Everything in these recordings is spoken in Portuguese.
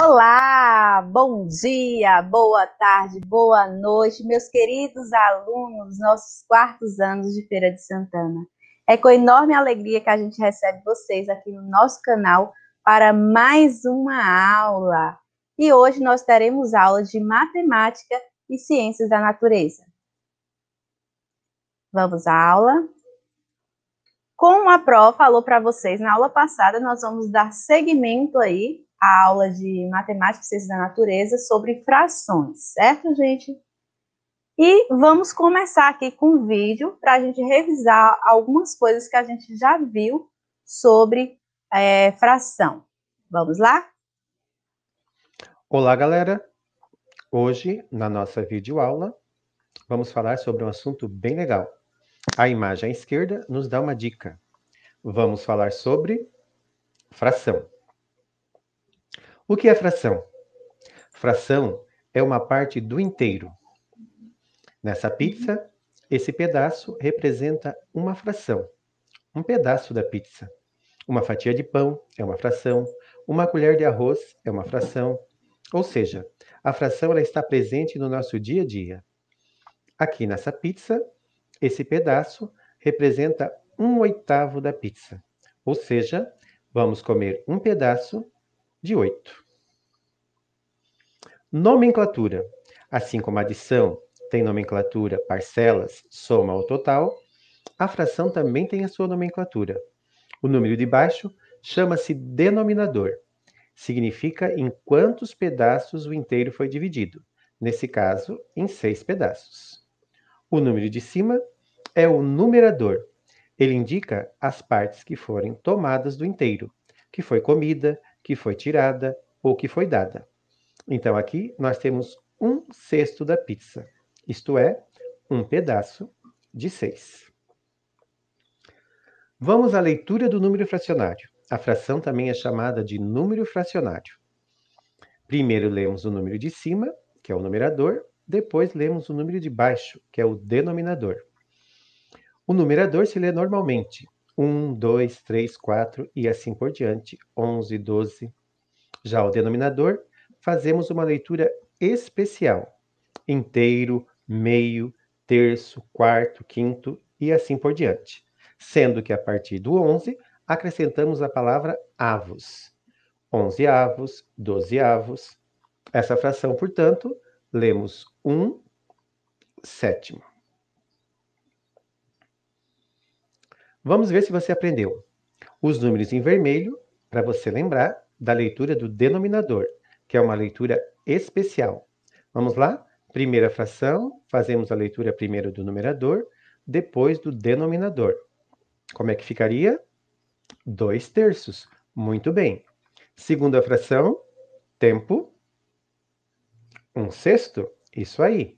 Olá, bom dia, boa tarde, boa noite, meus queridos alunos, nossos quartos anos de Feira de Santana. É com enorme alegria que a gente recebe vocês aqui no nosso canal para mais uma aula. E hoje nós teremos aula de matemática e ciências da natureza. Vamos à aula? Como a Pro falou para vocês na aula passada, nós vamos dar seguimento aí a aula de matemática e ciências da natureza sobre frações, certo, gente? E vamos começar aqui com um vídeo para a gente revisar algumas coisas que a gente já viu sobre é, fração. Vamos lá? Olá, galera! Hoje, na nossa videoaula, vamos falar sobre um assunto bem legal. A imagem à esquerda nos dá uma dica. Vamos falar sobre fração. O que é fração? Fração é uma parte do inteiro. Nessa pizza, esse pedaço representa uma fração, um pedaço da pizza. Uma fatia de pão é uma fração, uma colher de arroz é uma fração. Ou seja, a fração ela está presente no nosso dia a dia. Aqui nessa pizza, esse pedaço representa um oitavo da pizza. Ou seja, vamos comer um pedaço de 8. Nomenclatura. Assim como a adição tem nomenclatura, parcelas, soma ou total, a fração também tem a sua nomenclatura. O número de baixo chama-se denominador. Significa em quantos pedaços o inteiro foi dividido, nesse caso, em seis pedaços. O número de cima é o numerador. Ele indica as partes que forem tomadas do inteiro, que foi comida, que foi tirada ou que foi dada. Então aqui nós temos um sexto da pizza, isto é, um pedaço de 6. Vamos à leitura do número fracionário. A fração também é chamada de número fracionário. Primeiro lemos o número de cima, que é o numerador, depois lemos o número de baixo, que é o denominador. O numerador se lê normalmente, 1, 2, 3, 4 e assim por diante, 11, 12. Já o denominador, fazemos uma leitura especial: inteiro, meio, terço, quarto, quinto e assim por diante. Sendo que a partir do 11 acrescentamos a palavra avos. 11 avos, 12 avos. Essa fração, portanto, lemos 1 sétimo. Vamos ver se você aprendeu. Os números em vermelho, para você lembrar da leitura do denominador, que é uma leitura especial. Vamos lá? Primeira fração, fazemos a leitura primeiro do numerador, depois do denominador. Como é que ficaria? 2 terços. Muito bem. Segunda fração, tempo, 1 um sexto. Isso aí.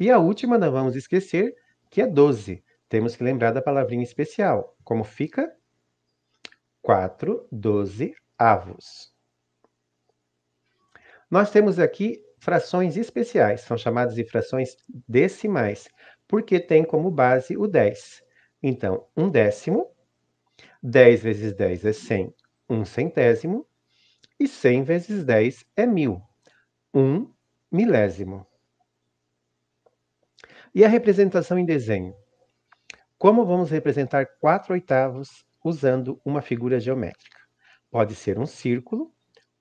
E a última, não vamos esquecer, que é 12 temos que lembrar da palavrinha especial. Como fica? 4 12 avos. Nós temos aqui frações especiais, são chamadas de frações decimais, porque tem como base o 10. Então, um décimo, 10 vezes 10 é 100, um centésimo, e 100 vezes 10 é mil, um milésimo. E a representação em desenho? Como vamos representar 4 oitavos usando uma figura geométrica? Pode ser um círculo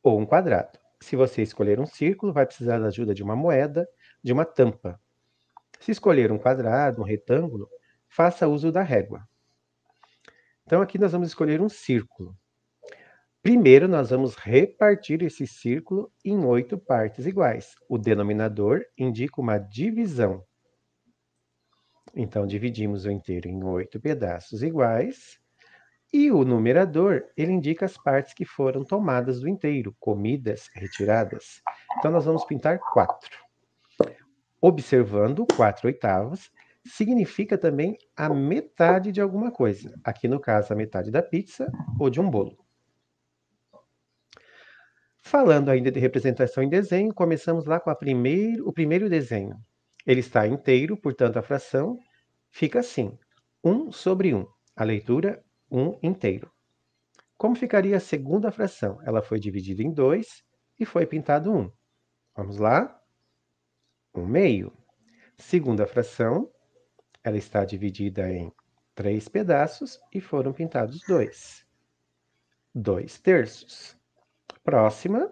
ou um quadrado. Se você escolher um círculo, vai precisar da ajuda de uma moeda, de uma tampa. Se escolher um quadrado, um retângulo, faça uso da régua. Então aqui nós vamos escolher um círculo. Primeiro, nós vamos repartir esse círculo em oito partes iguais. O denominador indica uma divisão. Então, dividimos o inteiro em oito pedaços iguais. E o numerador, ele indica as partes que foram tomadas do inteiro, comidas, retiradas. Então, nós vamos pintar quatro. Observando quatro oitavos, significa também a metade de alguma coisa. Aqui, no caso, a metade da pizza ou de um bolo. Falando ainda de representação em desenho, começamos lá com primeiro, o primeiro desenho. Ele está inteiro, portanto, a fração fica assim: 1 sobre 1. A leitura, 1 inteiro. Como ficaria a segunda fração? Ela foi dividida em 2 e foi pintado 1. Vamos lá? 1 meio. Segunda fração, ela está dividida em 3 pedaços e foram pintados 2. 2 terços. Próxima,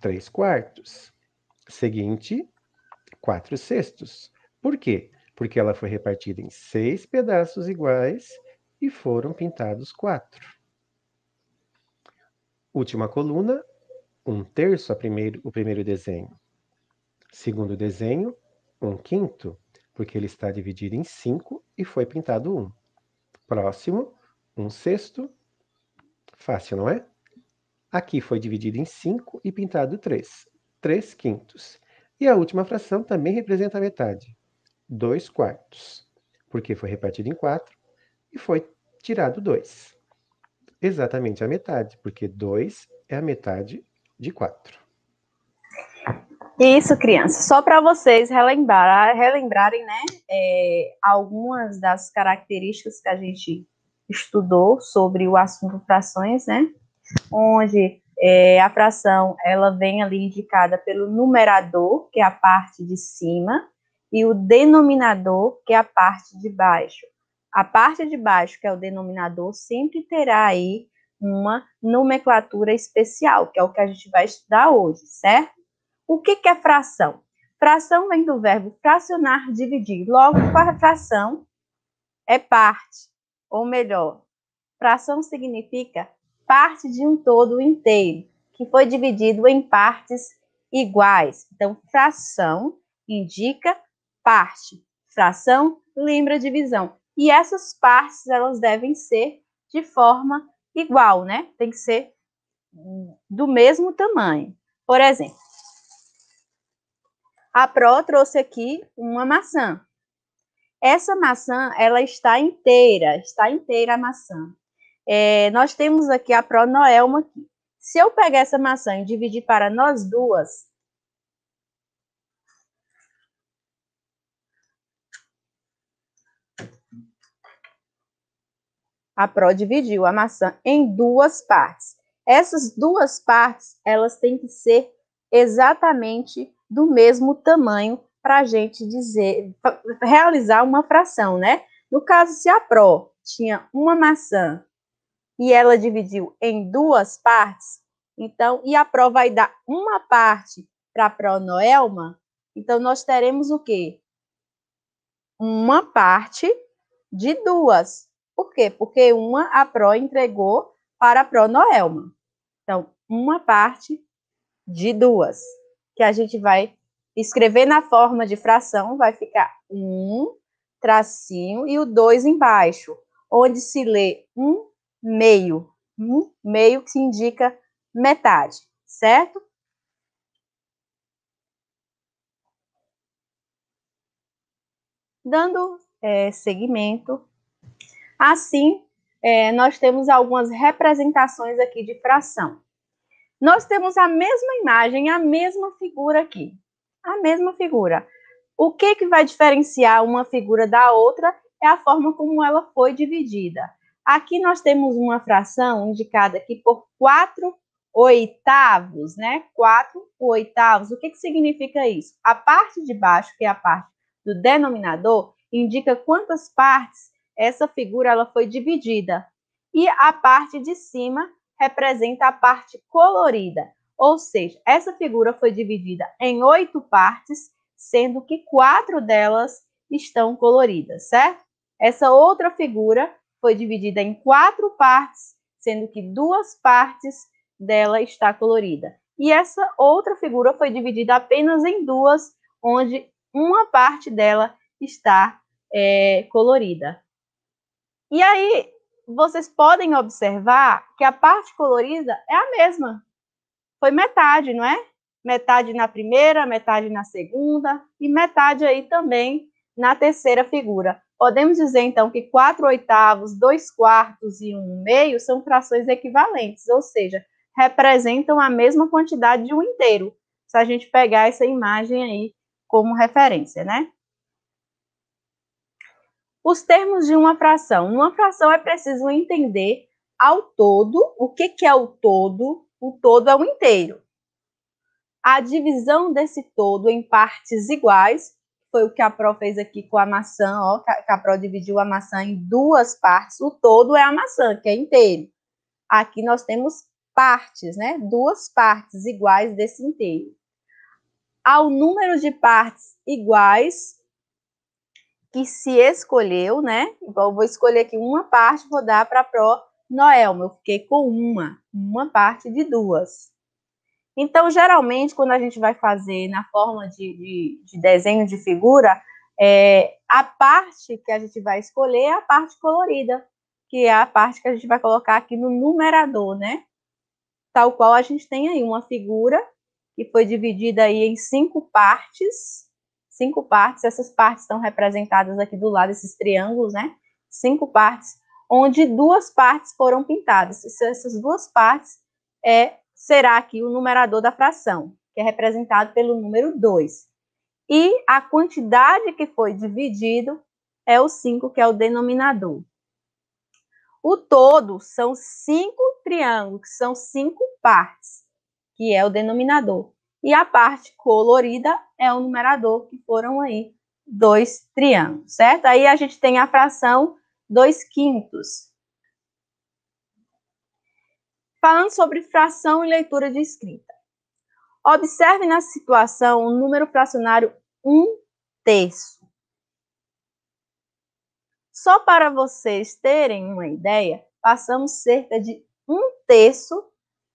3 quartos. Seguinte, quatro sextos. Por quê? Porque ela foi repartida em seis pedaços iguais e foram pintados quatro. Última coluna, um terço primeiro, o primeiro desenho. Segundo desenho, um quinto, porque ele está dividido em cinco e foi pintado um. Próximo, um sexto. Fácil, não é? Aqui foi dividido em cinco e pintado três. Três quintos. E a última fração também representa a metade, 2 quartos, porque foi repartido em 4 e foi tirado 2. Exatamente a metade, porque 2 é a metade de 4. Isso, crianças Só para vocês relembrar, relembrarem né, é, algumas das características que a gente estudou sobre o assunto frações, né? Onde é, a fração ela vem ali indicada pelo numerador, que é a parte de cima, e o denominador, que é a parte de baixo. A parte de baixo, que é o denominador, sempre terá aí uma nomenclatura especial, que é o que a gente vai estudar hoje, certo? O que, que é fração? Fração vem do verbo fracionar, dividir. Logo, é a fração é parte, ou melhor, fração significa parte de um todo inteiro, que foi dividido em partes iguais. Então, fração indica parte, fração lembra divisão. E essas partes, elas devem ser de forma igual, né? Tem que ser do mesmo tamanho. Por exemplo, a Pro trouxe aqui uma maçã. Essa maçã, ela está inteira, está inteira a maçã. É, nós temos aqui a pronoelma aqui. Se eu pegar essa maçã e dividir para nós duas, a pró dividiu a maçã em duas partes. Essas duas partes, elas têm que ser exatamente do mesmo tamanho para a gente dizer, realizar uma fração, né? No caso, se a pró tinha uma maçã e ela dividiu em duas partes, então, e a Pro vai dar uma parte para a Pro Noelma. então nós teremos o quê? Uma parte de duas. Por quê? Porque uma a Pro entregou para a Pro Noelma. Então, uma parte de duas, que a gente vai escrever na forma de fração, vai ficar um tracinho e o dois embaixo, onde se lê um meio. Um meio que indica metade, certo? Dando é, seguimento, assim, é, nós temos algumas representações aqui de fração. Nós temos a mesma imagem, a mesma figura aqui. A mesma figura. O que, que vai diferenciar uma figura da outra é a forma como ela foi dividida. Aqui nós temos uma fração indicada aqui por 4 oitavos, né? 4 oitavos. O que, que significa isso? A parte de baixo, que é a parte do denominador, indica quantas partes essa figura ela foi dividida. E a parte de cima representa a parte colorida. Ou seja, essa figura foi dividida em oito partes, sendo que quatro delas estão coloridas, certo? Essa outra figura foi dividida em quatro partes, sendo que duas partes dela está colorida. E essa outra figura foi dividida apenas em duas, onde uma parte dela está é, colorida. E aí, vocês podem observar que a parte colorida é a mesma. Foi metade, não é? Metade na primeira, metade na segunda e metade aí também na terceira figura. Podemos dizer, então, que 4 oitavos, 2 quartos e 1 um meio são frações equivalentes, ou seja, representam a mesma quantidade de um inteiro, se a gente pegar essa imagem aí como referência, né? Os termos de uma fração. Uma fração é preciso entender ao todo, o que, que é o todo? O todo é o inteiro. A divisão desse todo em partes iguais foi o que a Pro fez aqui com a maçã, ó, que a Pro dividiu a maçã em duas partes. O todo é a maçã, que é inteiro. Aqui nós temos partes, né? Duas partes iguais desse inteiro. Ao número de partes iguais que se escolheu, né? Então, vou escolher aqui uma parte, vou dar para a Pro Noelma. Eu fiquei com uma, uma parte de duas. Então, geralmente, quando a gente vai fazer na forma de, de, de desenho de figura, é, a parte que a gente vai escolher é a parte colorida, que é a parte que a gente vai colocar aqui no numerador, né? Tal qual a gente tem aí uma figura que foi dividida aí em cinco partes, cinco partes, essas partes estão representadas aqui do lado, esses triângulos, né? Cinco partes, onde duas partes foram pintadas. Essas duas partes é será aqui o numerador da fração, que é representado pelo número 2. E a quantidade que foi dividido é o 5, que é o denominador. O todo são cinco triângulos, que são cinco partes, que é o denominador. E a parte colorida é o numerador, que foram aí dois triângulos, certo? Aí a gente tem a fração 2 quintos, falando sobre fração e leitura de escrita. Observe na situação o número fracionário 1 terço. Só para vocês terem uma ideia, passamos cerca de um terço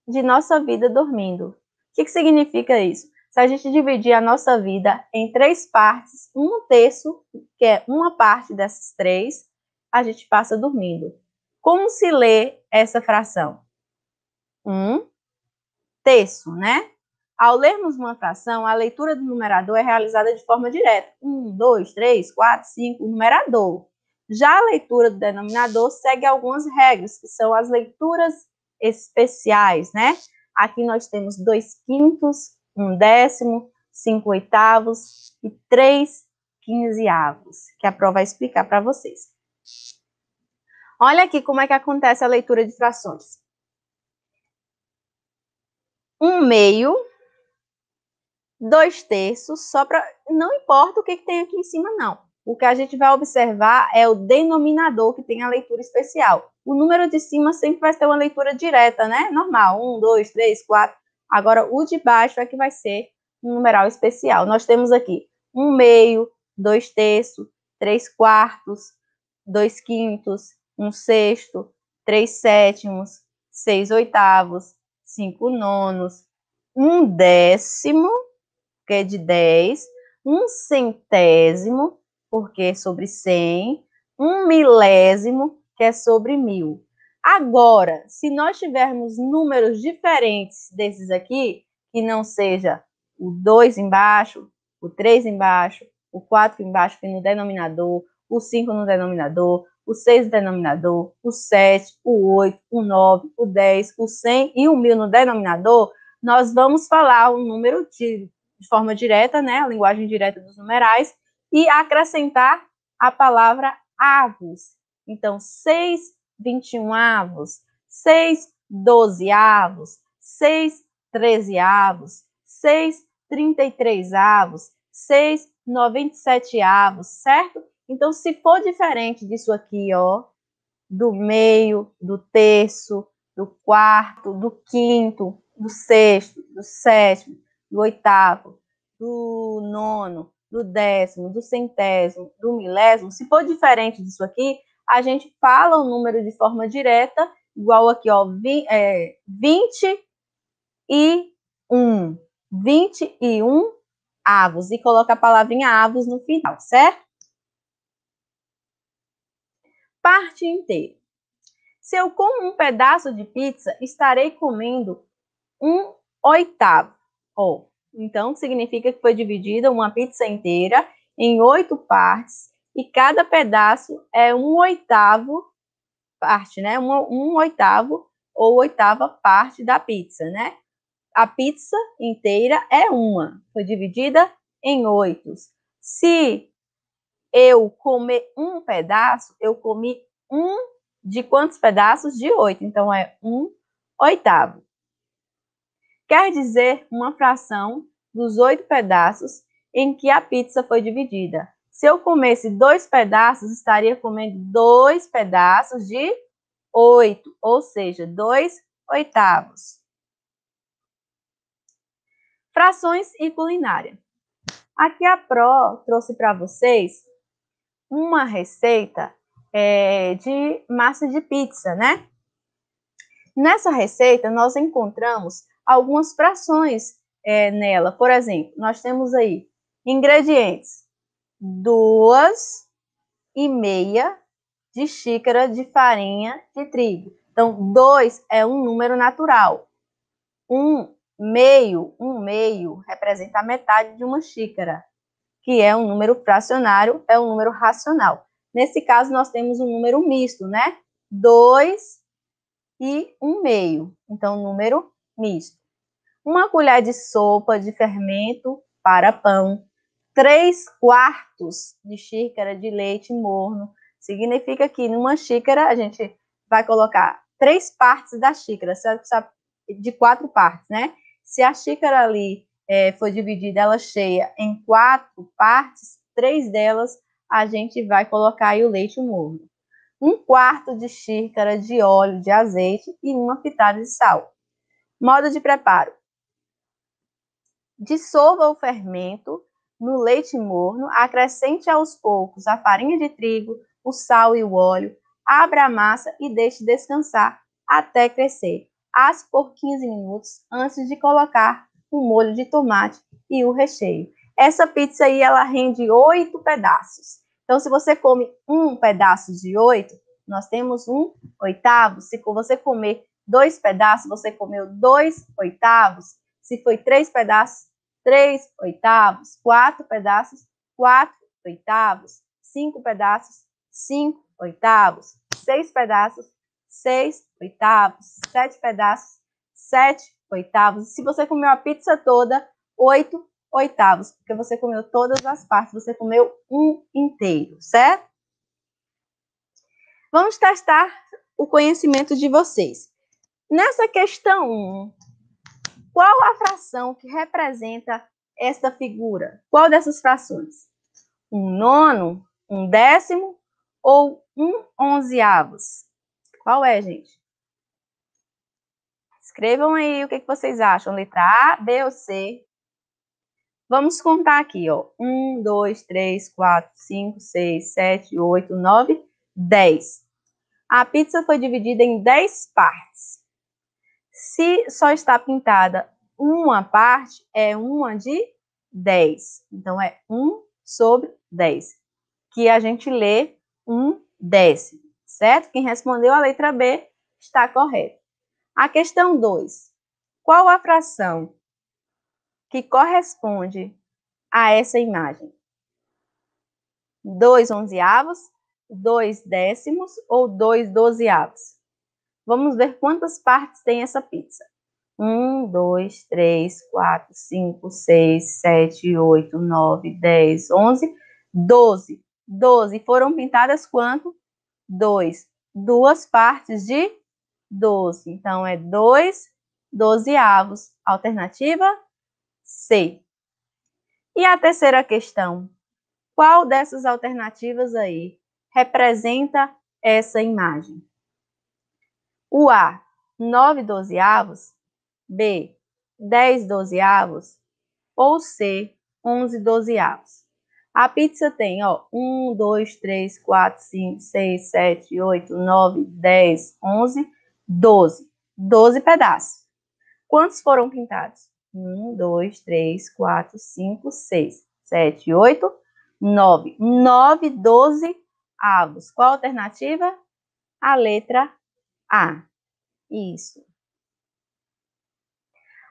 de nossa vida dormindo. O que, que significa isso? Se a gente dividir a nossa vida em três partes, um terço, que é uma parte dessas três, a gente passa dormindo. Como se lê essa fração? um terço, né? Ao lermos uma fração, a leitura do numerador é realizada de forma direta. Um, dois, três, quatro, cinco, numerador. Já a leitura do denominador segue algumas regras, que são as leituras especiais, né? Aqui nós temos dois quintos, um décimo, cinco oitavos e três quinzeavos, que a prova vai explicar para vocês. Olha aqui como é que acontece a leitura de frações um meio, dois terços, só para. Não importa o que, que tem aqui em cima, não. O que a gente vai observar é o denominador que tem a leitura especial. O número de cima sempre vai ser uma leitura direta, né? Normal, um, dois, três, quatro. Agora, o de baixo é que vai ser um numeral especial. Nós temos aqui um meio, dois terços, três quartos, dois quintos, um sexto, três sétimos, seis oitavos, cinco nonos, um décimo, que é de 10, um centésimo, porque é sobre 100, um milésimo, que é sobre mil. Agora, se nós tivermos números diferentes desses aqui, que não seja o 2 embaixo, o 3 embaixo, o 4 embaixo, que é no denominador, o 5 no denominador, o 6 denominador, o 7, o 8, o 9, o 10, o 100 e o 1000 no denominador, nós vamos falar o número de, de forma direta, né, a linguagem direta dos numerais, e acrescentar a palavra avos. Então, 6 21 avos, 6 12 avos, 6 13 avos, 6 33 avos, 6 97 avos, certo? Então, se for diferente disso aqui, ó, do meio, do terço, do quarto, do quinto, do sexto, do sétimo, do oitavo, do nono, do décimo, do centésimo, do milésimo, se for diferente disso aqui, a gente fala o número de forma direta, igual aqui, ó, 20, é, e 21 avos. E coloca a palavrinha avos no final, certo? parte inteira. Se eu como um pedaço de pizza, estarei comendo um oitavo. Ou, oh, então, significa que foi dividida uma pizza inteira em oito partes e cada pedaço é um oitavo parte, né? Um, um oitavo ou oitava parte da pizza, né? A pizza inteira é uma, foi dividida em oito. Se eu comer um pedaço, eu comi um de quantos pedaços? De oito. Então, é um oitavo. Quer dizer uma fração dos oito pedaços em que a pizza foi dividida. Se eu comesse dois pedaços, estaria comendo dois pedaços de oito, ou seja, dois oitavos. Frações e culinária. Aqui a Pro trouxe para vocês uma receita é, de massa de pizza, né? Nessa receita, nós encontramos algumas frações é, nela. Por exemplo, nós temos aí ingredientes: duas e meia de xícara de farinha de trigo. Então, dois é um número natural. Um meio, um meio representa a metade de uma xícara que é um número fracionário, é um número racional. Nesse caso, nós temos um número misto, né? 2 e 1 um meio. Então, número misto. Uma colher de sopa de fermento para pão. 3 quartos de xícara de leite morno. Significa que numa xícara a gente vai colocar três partes da xícara, de quatro partes, né? Se a xícara ali é, foi dividida ela cheia em quatro partes, três delas a gente vai colocar aí o leite morno. Um quarto de xícara de óleo de azeite e uma pitada de sal. Modo de preparo: dissolva o fermento no leite morno, acrescente aos poucos a farinha de trigo, o sal e o óleo, abra a massa e deixe descansar até crescer. Asse por 15 minutos antes de colocar o molho de tomate e o recheio. Essa pizza aí, ela rende oito pedaços. Então, se você come um pedaço de oito, nós temos um oitavo. Se você comer dois pedaços, você comeu dois oitavos. Se foi três pedaços, três oitavos. Quatro pedaços, quatro oitavos. Cinco pedaços, cinco oitavos. Seis pedaços, seis oitavos. Sete pedaços, sete oitavos. Se você comeu a pizza toda, oito oitavos, porque você comeu todas as partes, você comeu um inteiro, certo? Vamos testar o conhecimento de vocês. Nessa questão 1, qual a fração que representa esta figura? Qual dessas frações? Um nono, um décimo ou um onzeavos? Qual é, gente? Escrevam aí o que, que vocês acham. Letra A, B ou C. Vamos contar aqui, ó. 1, 2, 3, 4, 5, 6, 7, 8, 9, 10. A pizza foi dividida em 10 partes. Se só está pintada uma parte, é uma de 10. Então, é 1 sobre 10. Que a gente lê um décimo, certo? Quem respondeu a letra B está correto. A questão 2. Qual a fração que corresponde a essa imagem? 2 onzeavos, 2 décimos ou 2 dozeavos? Vamos ver quantas partes tem essa pizza. 1, 2, 3, 4, 5, 6, 7, 8, 9, 10, 11, 12. 12 foram pintadas quanto? 2. Duas partes de 12. Então, é 2 dozeavos. Alternativa C. E a terceira questão. Qual dessas alternativas aí representa essa imagem? O A, 9 dozeavos. B, 10 dozeavos. Ou C, 11 dozeavos. A pizza tem, ó, 1, 2, 3, 4, 5, 6, 7, 8, 9, 10, 11 12. 12 pedaços. Quantos foram pintados? 1, 2, 3, 4, 5, 6, 7, 8, 9. 9 doze avos. Qual a alternativa? A letra A. Isso.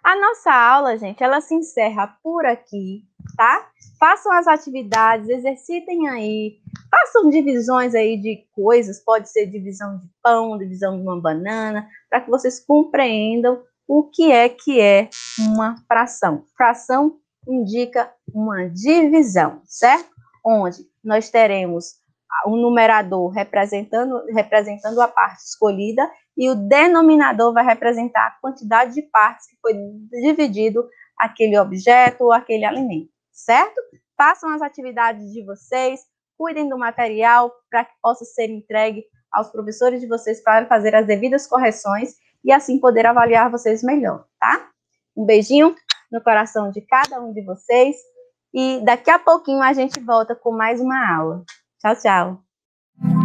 A nossa aula, gente, ela se encerra por aqui, tá? Façam as atividades, exercitem aí, façam divisões aí de coisas, pode ser divisão de pão, divisão de uma banana, para que vocês compreendam o que é que é uma fração. Fração indica uma divisão, certo? Onde nós teremos o um numerador representando, representando a parte escolhida e o denominador vai representar a quantidade de partes que foi dividido aquele objeto ou aquele alimento, certo? Façam as atividades de vocês, cuidem do material para que possa ser entregue aos professores de vocês para fazer as devidas correções e assim poder avaliar vocês melhor, tá? Um beijinho no coração de cada um de vocês e daqui a pouquinho a gente volta com mais uma aula. Tchau, tchau.